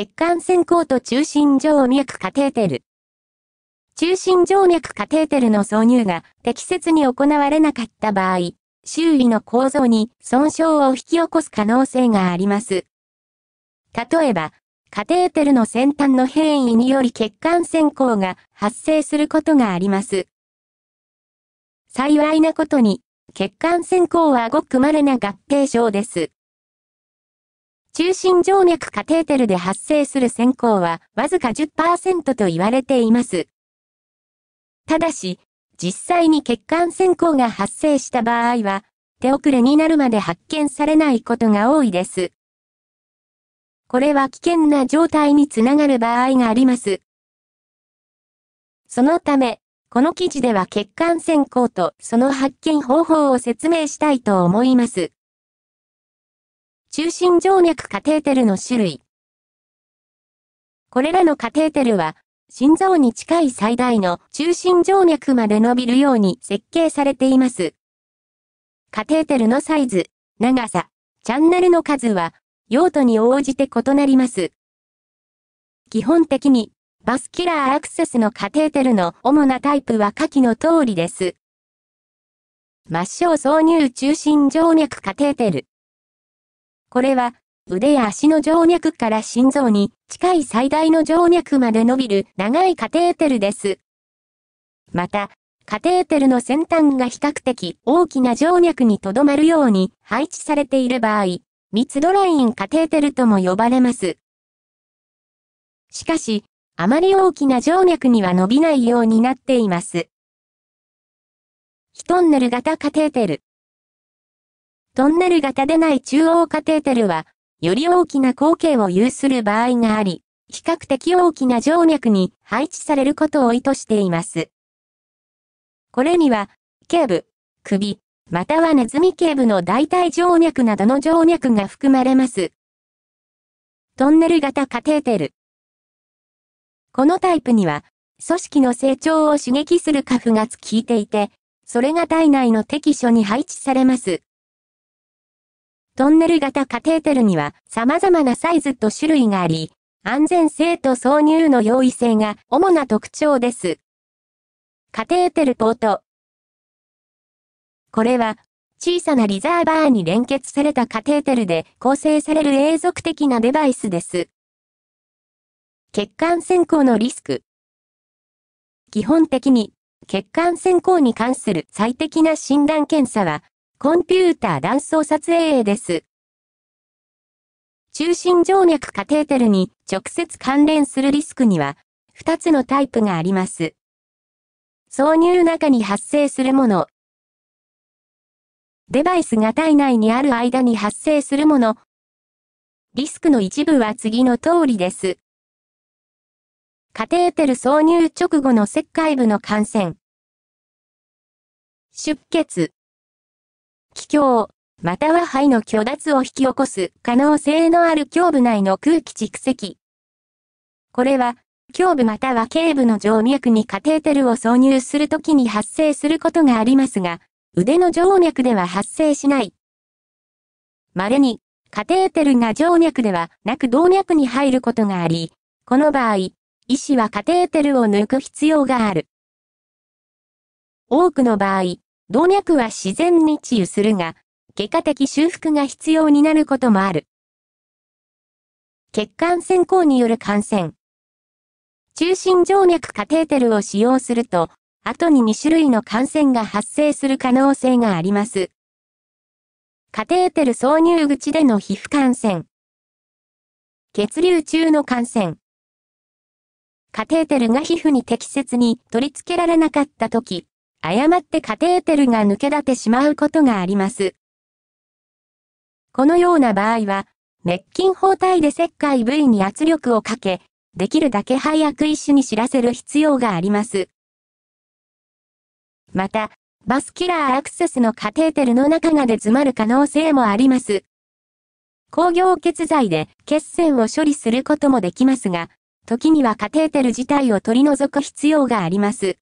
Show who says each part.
Speaker 1: 血管線行と中心静脈カテーテル。中心静脈カテーテルの挿入が適切に行われなかった場合、周囲の構造に損傷を引き起こす可能性があります。例えば、カテーテルの先端の変異により血管線行が発生することがあります。幸いなことに、血管線行はごく稀な合併症です。中心静脈カテーテルで発生する先行はわずか10%と言われています。ただし、実際に血管先行が発生した場合は、手遅れになるまで発見されないことが多いです。これは危険な状態につながる場合があります。そのため、この記事では血管先行とその発見方法を説明したいと思います。中心静脈カテーテルの種類。これらのカテーテルは、心臓に近い最大の中心静脈まで伸びるように設計されています。カテーテルのサイズ、長さ、チャンネルの数は、用途に応じて異なります。基本的に、バスキュラーアクセスのカテーテルの主なタイプは下記の通りです。末梢挿入中心静脈カテーテル。これは、腕や足の静脈から心臓に近い最大の静脈まで伸びる長いカテーテルです。また、カテーテルの先端が比較的大きな静脈にとどまるように配置されている場合、密ドラインカテーテルとも呼ばれます。しかし、あまり大きな静脈には伸びないようになっています。ヒトンネル型カテーテル。トンネル型でない中央カテーテルは、より大きな口径を有する場合があり、比較的大きな静脈に配置されることを意図しています。これには、頸部、首、またはネズミ頸部の代替静脈などの静脈が含まれます。トンネル型カテーテル。このタイプには、組織の成長を刺激するカフが効いていて、それが体内の適所に配置されます。トンネル型カテーテルには様々なサイズと種類があり、安全性と挿入の容易性が主な特徴です。カテーテルポート。これは、小さなリザーバーに連結されたカテーテルで構成される永続的なデバイスです。血管先行のリスク。基本的に、血管先行に関する最適な診断検査は、コンピューター断層撮影です。中心静脈カテーテルに直接関連するリスクには、2つのタイプがあります。挿入中に発生するもの。デバイスが体内にある間に発生するもの。リスクの一部は次の通りです。カテーテル挿入直後の切開部の感染。出血。気胸、または肺の虚脱を引き起こす可能性のある胸部内の空気蓄積。これは、胸部または頸部の静脈にカテーテルを挿入するときに発生することがありますが、腕の静脈では発生しない。稀に、カテーテルが静脈ではなく動脈に入ることがあり、この場合、医師はカテーテルを抜く必要がある。多くの場合、動脈は自然に治癒するが、外科的修復が必要になることもある。血管先行による感染。中心静脈カテーテルを使用すると、後に2種類の感染が発生する可能性があります。カテーテル挿入口での皮膚感染。血流中の感染。カテーテルが皮膚に適切に取り付けられなかった時、誤ってカテーテルが抜け出てしまうことがあります。このような場合は、滅菌包帯で石灰部位に圧力をかけ、できるだけ早く医師に知らせる必要があります。また、バスキラーアクセスのカテーテルの中がで詰まる可能性もあります。工業血剤で血栓を処理することもできますが、時にはカテーテル自体を取り除く必要があります。